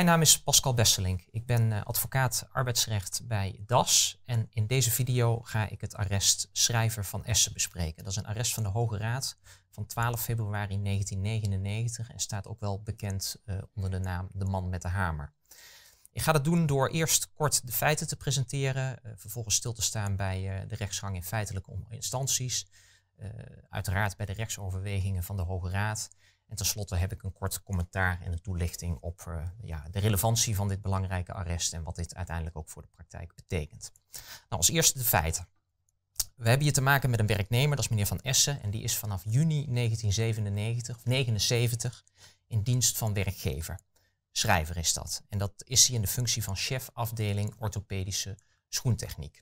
Mijn naam is Pascal Besselink. Ik ben eh, advocaat arbeidsrecht bij DAS. En in deze video ga ik het arrest Schrijver van Essen bespreken. Dat is een arrest van de Hoge Raad van 12 februari 1999 en staat ook wel bekend eh, onder de naam De Man met de Hamer. Ik ga dat doen door eerst kort de feiten te presenteren, eh, vervolgens stil te staan bij de rechtsgang in feitelijke instanties, uiteraard bij de rechtsoverwegingen van de Hoge Raad en tenslotte heb ik een kort commentaar en een toelichting op eh, ja, de relevantie van dit belangrijke arrest en wat dit uiteindelijk ook voor de praktijk betekent. Nou, als eerste de feiten. We hebben hier te maken met een werknemer, dat is meneer Van Essen, en die is vanaf juni 1997 of 79 in dienst van werkgever. Schrijver is dat. En dat is hij in de functie van chef afdeling orthopedische schoentechniek.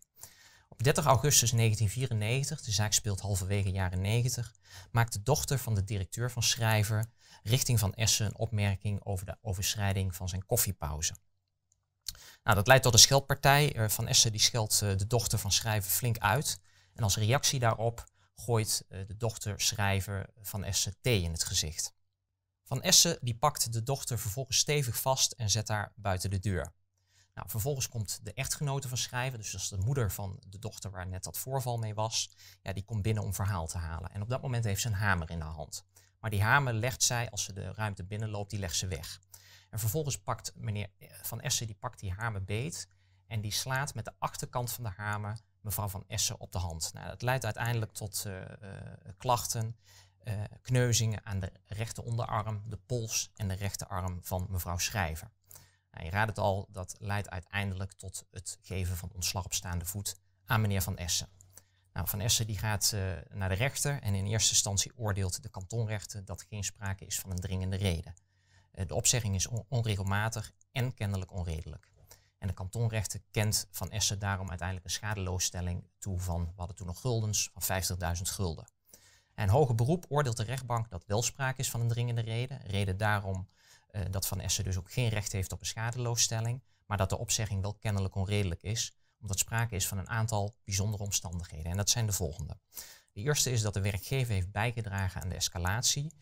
Op 30 augustus 1994, de zaak speelt halverwege jaren 90, maakt de dochter van de directeur van Schrijver, richting Van Essen, een opmerking over de overschrijding van zijn koffiepauze. Nou, dat leidt tot een scheldpartij. Eh, van Essen die scheldt eh, de dochter van Schrijver flink uit. En als reactie daarop gooit eh, de dochter Schrijver Van Essen thee in het gezicht. Van Essen die pakt de dochter vervolgens stevig vast en zet haar buiten de deur. Nou, vervolgens komt de echtgenote van schrijven, dus dat is de moeder van de dochter waar net dat voorval mee was, ja, die komt binnen om verhaal te halen. En op dat moment heeft ze een hamer in de hand. Maar die hamer legt zij, als ze de ruimte binnenloopt, die legt ze weg. En vervolgens pakt meneer eh, Van Essen die, pakt die hamer beet en die slaat met de achterkant van de hamer mevrouw Van Essen op de hand. Nou, dat leidt uiteindelijk tot eh, eh, klachten, kneuzingen aan de rechter onderarm, de pols en de rechterarm van mevrouw Schrijver. Nou, je raadt het al, dat leidt uiteindelijk tot het geven van ontslag op staande voet aan meneer Van Essen. Nou, van Essen die gaat eh, naar de rechter en in eerste instantie oordeelt de kantonrechter dat geen sprake is van een dringende reden. Eh, de opzegging is onregelmatig en kennelijk onredelijk. En de kantonrechter kent van Essen daarom uiteindelijk een schadeloosstelling toe van, we hadden toen nog guldens, van 50.000 gulden. En hoger beroep oordeelt de rechtbank dat wel sprake is van een dringende reden. Reden daarom eh, dat Van Essen dus ook geen recht heeft op een schadeloosstelling, maar dat de opzegging wel kennelijk onredelijk is, omdat sprake is van een aantal bijzondere omstandigheden. En dat zijn de volgende. De eerste is dat de werkgever heeft bijgedragen aan de escalatie.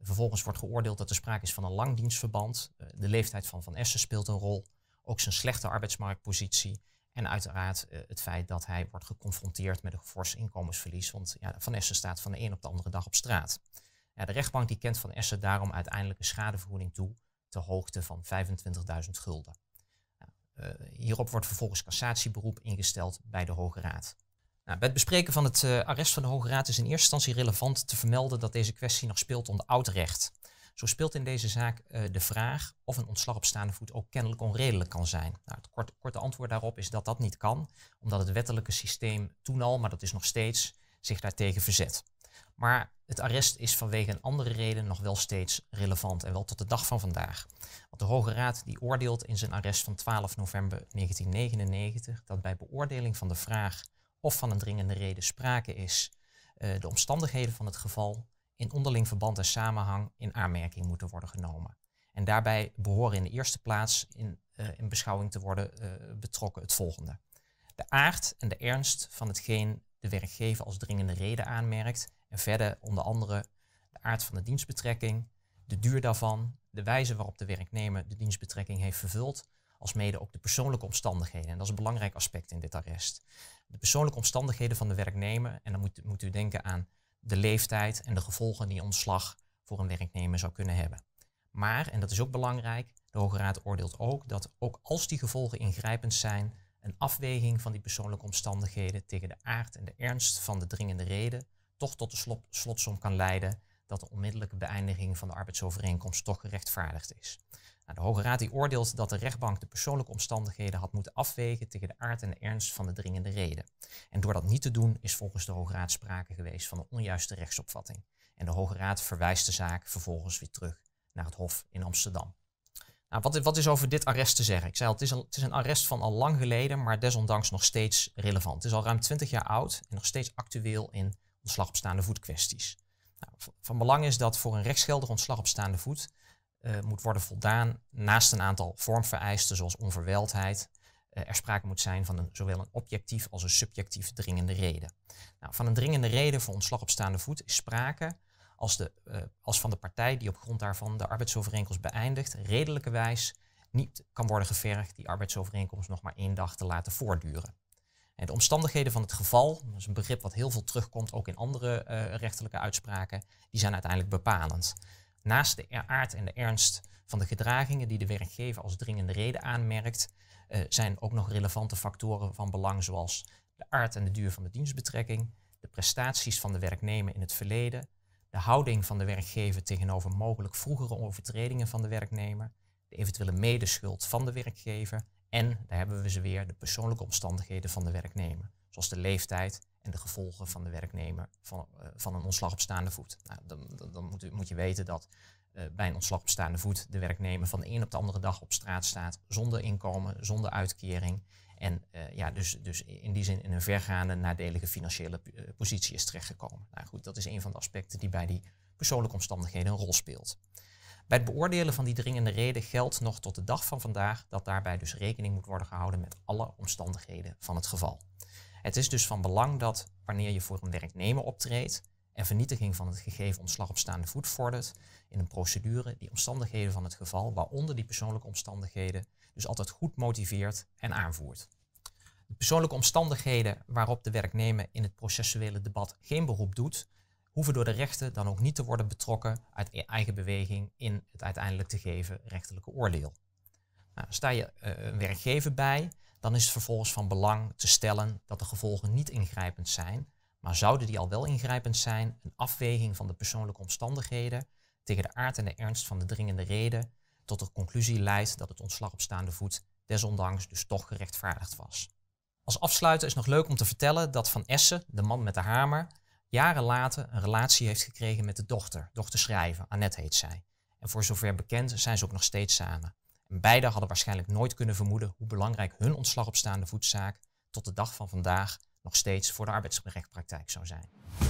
Vervolgens wordt geoordeeld dat er sprake is van een lang dienstverband. Eh, de leeftijd van Van Essen speelt een rol. Ook zijn slechte arbeidsmarktpositie en uiteraard eh, het feit dat hij wordt geconfronteerd met een fors inkomensverlies. Want ja, Van Essen staat van de een op de andere dag op straat. de rechtbank die kent Van Essen daarom uiteindelijk een schadevergoeding toe ter hoogte van 25.000 gulden. Eh, hierop wordt vervolgens cassatieberoep ingesteld bij de Hoge Raad. Nou, bij het bespreken van het eh, arrest van de Hoge Raad is in eerste instantie relevant te vermelden dat deze kwestie nog speelt onder oud recht. Zo speelt in deze zaak eh, de vraag of een ontslag op staande voet ook kennelijk onredelijk kan zijn. Nou, het korte, korte antwoord daarop is dat dat niet kan, omdat het wettelijke systeem toen al, maar dat is nog steeds, zich daartegen verzet. Maar het arrest is vanwege een andere reden nog wel steeds relevant en wel tot de dag van vandaag. Want de Hoge Raad die oordeelt in zijn arrest van 12 november 1999 dat bij beoordeling van de vraag of van een dringende reden sprake is, eh, de omstandigheden van het geval in onderling verband en samenhang in aanmerking moeten worden genomen. En daarbij behoren in de eerste plaats in, eh, in beschouwing te worden eh, betrokken het volgende. De aard en de ernst van hetgeen de werkgever als dringende reden aanmerkt en verder onder andere de aard van de dienstbetrekking, de duur daarvan, de wijze waarop de werknemer de dienstbetrekking heeft vervuld, als mede ook de persoonlijke omstandigheden. En dat is een belangrijk aspect in dit arrest. De persoonlijke omstandigheden van de werknemer, en dan moet, moet u denken aan de leeftijd en de gevolgen die ontslag voor een werknemer zou kunnen hebben. Maar, en dat is ook belangrijk, de Hoge Raad oordeelt ook dat ook als die gevolgen ingrijpend zijn, een afweging van die persoonlijke omstandigheden tegen de aard en de ernst van de dringende reden toch tot de slotsom kan leiden dat de onmiddellijke beëindiging van de arbeidsovereenkomst toch gerechtvaardigd is. Nou, de Hoge Raad die oordeelt dat de rechtbank de persoonlijke omstandigheden had moeten afwegen tegen de aard en de ernst van de dringende reden. En door dat niet te doen is volgens de Hoge Raad sprake geweest van een onjuiste rechtsopvatting. En de Hoge Raad verwijst de zaak vervolgens weer terug naar het Hof in Amsterdam. Nou, wat, wat, is over dit arrest te zeggen? Ik zei al, het is, een, het is, een, arrest van al lang geleden, maar desondanks nog steeds relevant. Het is al ruim 20 jaar oud en nog steeds actueel in ontslag op staande voet kwesties. Nou, van belang is dat voor een rechtsgeldig ontslag op staande voet uh, moet worden voldaan naast een aantal vormvereisten zoals onverweldheid. Uh, er sprake moet zijn van een, zowel een objectief als een subjectief dringende reden. Nou, van een dringende reden voor ontslag op staande voet is sprake als, de, eh, als van de partij die op grond daarvan de arbeidsovereenkomst beëindigt, redelijkerwijs niet kan worden gevergd die arbeidsovereenkomst nog maar één dag te laten voortduren. En de omstandigheden van het geval, dat is een begrip wat heel veel terugkomt, ook in andere uh, rechterlijke uitspraken, die zijn uiteindelijk bepalend. Naast de aard en de ernst van de gedragingen die de werkgever als dringende reden aanmerkt, eh, zijn ook nog relevante factoren van belang zoals de aard en de duur van de dienstbetrekking, de prestaties van de werknemer in het verleden, de houding van de werkgever tegenover mogelijk vroegere overtredingen van de werknemer, de eventuele medeschuld van de werkgever en, daar hebben we ze weer, de persoonlijke omstandigheden van de werknemer, zoals de leeftijd, en de gevolgen van de werknemer van, eh, van een ontslag op staande voet. Nou, dan, dan, moet, u, moet, je weten dat eh, bij een ontslag op staande voet de werknemer van de een op de andere dag op straat staat zonder inkomen, zonder uitkering. En eh, ja, dus, dus in die zin in een vergaande nadelige financiële positie is terechtgekomen. Nou goed, dat is een van de aspecten die bij die persoonlijke omstandigheden een rol speelt. Bij het beoordelen van die dringende reden geldt nog tot de dag van vandaag dat daarbij dus rekening moet worden gehouden met alle omstandigheden van het geval. Het is dus van belang dat wanneer je voor een werknemer optreedt en vernietiging van het gegeven ontslag op staande voet vordert, in een procedure die omstandigheden van het geval, waaronder die persoonlijke omstandigheden, dus altijd goed motiveert en aanvoert. De persoonlijke omstandigheden waarop de werknemer in het processuele debat geen beroep doet, hoeven door de rechter dan ook niet te worden betrokken uit e-, eigen beweging in het uiteindelijk te geven rechterlijke oordeel. Nou, sta je eh, een werkgever bij, dan is het vervolgens van belang te stellen dat de gevolgen niet ingrijpend zijn, maar zouden die al wel ingrijpend zijn, een afweging van de persoonlijke omstandigheden tegen de aard en de ernst van de dringende reden tot de conclusie leidt dat het ontslag op staande voet desondanks dus toch gerechtvaardigd was. Als afsluiter is nog leuk om te vertellen dat Van Essen, de man met de hamer, jaren later een relatie heeft gekregen met de dochter, dochter schrijven, Annette heet zij. En voor zover bekend zijn ze ook nog steeds samen. Beide hadden waarschijnlijk nooit kunnen vermoeden hoe belangrijk hun ontslag op staande voetzaak tot de dag van vandaag nog steeds voor de arbeidsrechtpraktijk zou zijn.